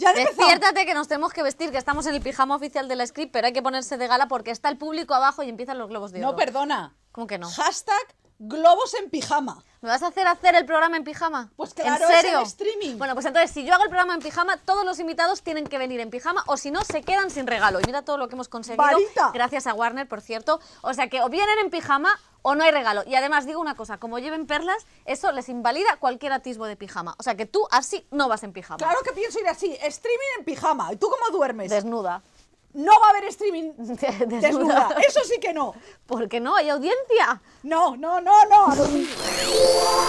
Ya que nos tenemos que vestir, que estamos en el pijama oficial de la script, pero hay que ponerse de gala porque está el público abajo y empiezan los globos de No, perdona. ¿Cómo que no? Hashtag globos en pijama. ¿Me vas a hacer hacer el programa en pijama? Pues claro, ¿En serio? streaming. Bueno, pues entonces, si yo hago el programa en pijama, todos los invitados tienen que venir en pijama o si no, se quedan sin regalo. Y mira todo lo que hemos conseguido. Gracias a Warner, por cierto. O sea que o vienen en pijama o no hay regalo. Y además digo una cosa, como lleven perlas, eso les invalida cualquier atisbo de pijama. O sea que tú así no vas en pijama. Claro que pienso ir así, streaming en pijama. ¿Y tú cómo duermes? Desnuda no va a haber streaming desnuda. Eso sí que no. Porque no, hay audiencia. No, no, no, no.